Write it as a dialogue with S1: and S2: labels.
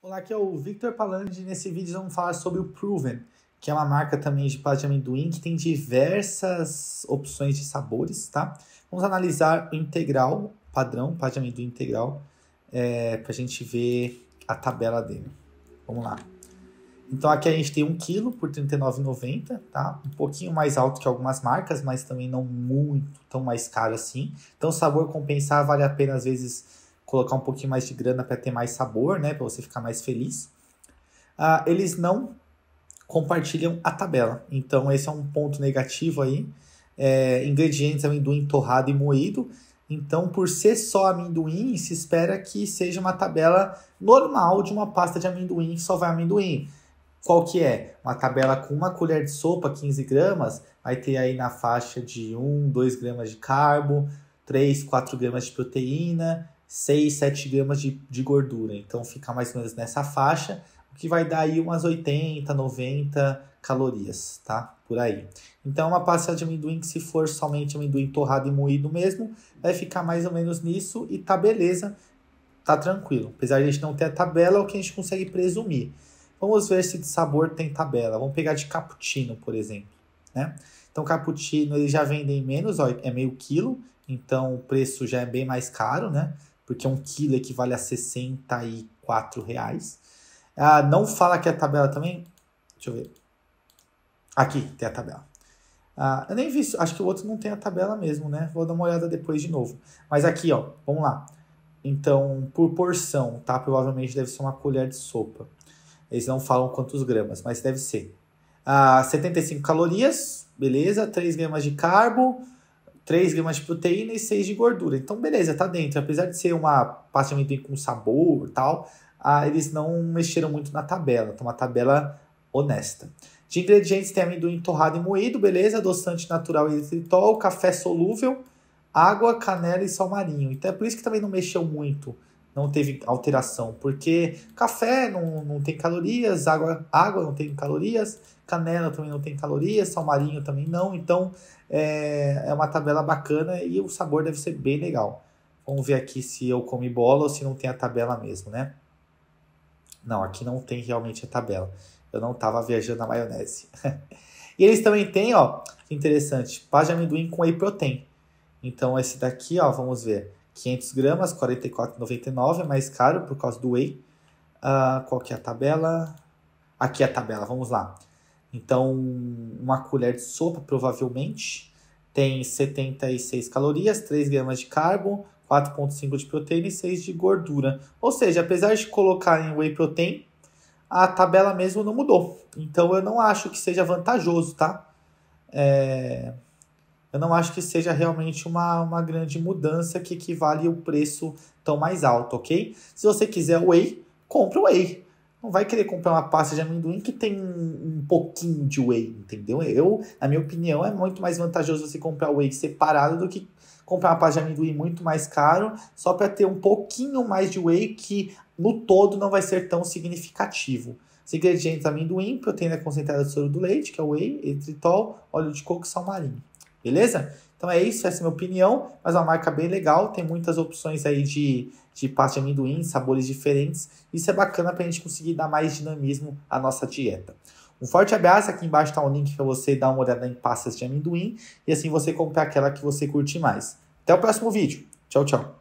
S1: Olá, aqui é o Victor Palandi nesse vídeo vamos falar sobre o Proven, que é uma marca também de pasta de amendoim que tem diversas opções de sabores, tá? Vamos analisar o integral, padrão, pasta de amendoim integral, é, para a gente ver a tabela dele. Vamos lá. Então aqui a gente tem 1 kg por R$39,90, 39,90, tá? Um pouquinho mais alto que algumas marcas, mas também não muito tão mais caro assim. Então sabor compensar vale a pena às vezes colocar um pouquinho mais de grana para ter mais sabor, né? Para você ficar mais feliz. Ah, eles não compartilham a tabela. Então esse é um ponto negativo aí. É, ingredientes é amendoim torrado e moído. Então, por ser só amendoim, se espera que seja uma tabela normal de uma pasta de amendoim que só vai amendoim. Qual que é? Uma tabela com uma colher de sopa, 15 gramas, vai ter aí na faixa de 1, 2 gramas de carbo, 3, 4 gramas de proteína, 6, 7 gramas de, de gordura. Então fica mais ou menos nessa faixa, o que vai dar aí umas 80, 90 calorias, tá? Por aí. Então uma pasta de amendoim que se for somente amendoim torrado e moído mesmo, vai ficar mais ou menos nisso e tá beleza, tá tranquilo. Apesar de a gente não ter a tabela, é o que a gente consegue presumir. Vamos ver se de sabor tem tabela. Vamos pegar de cappuccino, por exemplo. Né? Então, cappuccino eles já vendem menos, ó, é meio quilo, então o preço já é bem mais caro, né? Porque um quilo equivale a 64 reais. Ah, não fala que a é tabela também. Deixa eu ver. Aqui tem a tabela. Ah, eu nem vi, acho que o outro não tem a tabela mesmo, né? Vou dar uma olhada depois de novo. Mas aqui, ó, vamos lá. Então, por porção, tá? Provavelmente deve ser uma colher de sopa. Eles não falam quantos gramas, mas deve ser. Ah, 75 calorias, beleza. 3 gramas de carbo, 3 gramas de proteína e 6 de gordura. Então, beleza, tá dentro. Apesar de ser uma pasta de amendoim com sabor e tal, ah, eles não mexeram muito na tabela. Então, uma tabela honesta. De ingredientes tem amendoim torrado e moído, beleza. Adoçante natural e eritritol, café solúvel, água, canela e sal marinho. Então, é por isso que também não mexeu muito não teve alteração, porque café não, não tem calorias, água, água não tem calorias, canela também não tem calorias, sal marinho também não, então é, é uma tabela bacana e o sabor deve ser bem legal. Vamos ver aqui se eu comi bola ou se não tem a tabela mesmo, né? Não, aqui não tem realmente a tabela. Eu não estava viajando na maionese. e eles também têm, ó, que interessante, pá de amendoim com whey protein. Então esse daqui, ó, vamos ver. 500 gramas, 44,99, é mais caro por causa do whey. Uh, qual que é a tabela? Aqui é a tabela, vamos lá. Então, uma colher de sopa, provavelmente, tem 76 calorias, 3 gramas de carbo, 4,5 de proteína e 6 de gordura. Ou seja, apesar de colocar em whey protein, a tabela mesmo não mudou. Então, eu não acho que seja vantajoso, tá? É eu não acho que seja realmente uma, uma grande mudança que equivale o preço tão mais alto, ok? Se você quiser whey, o whey. Não vai querer comprar uma pasta de amendoim que tem um pouquinho de whey, entendeu? Eu, na minha opinião, é muito mais vantajoso você comprar whey separado do que comprar uma pasta de amendoim muito mais caro, só para ter um pouquinho mais de whey que no todo não vai ser tão significativo. Os ingredientes amendoim, proteína concentrada de soro do leite, que é o whey, eritritol, óleo de coco e sal marinho beleza? Então é isso, essa é a minha opinião, mas é uma marca bem legal, tem muitas opções aí de, de pasta de amendoim, sabores diferentes. Isso é bacana para a gente conseguir dar mais dinamismo à nossa dieta. Um forte abraço, aqui embaixo está um link para você dar uma olhada em pastas de amendoim e assim você comprar aquela que você curte mais. Até o próximo vídeo. Tchau, tchau.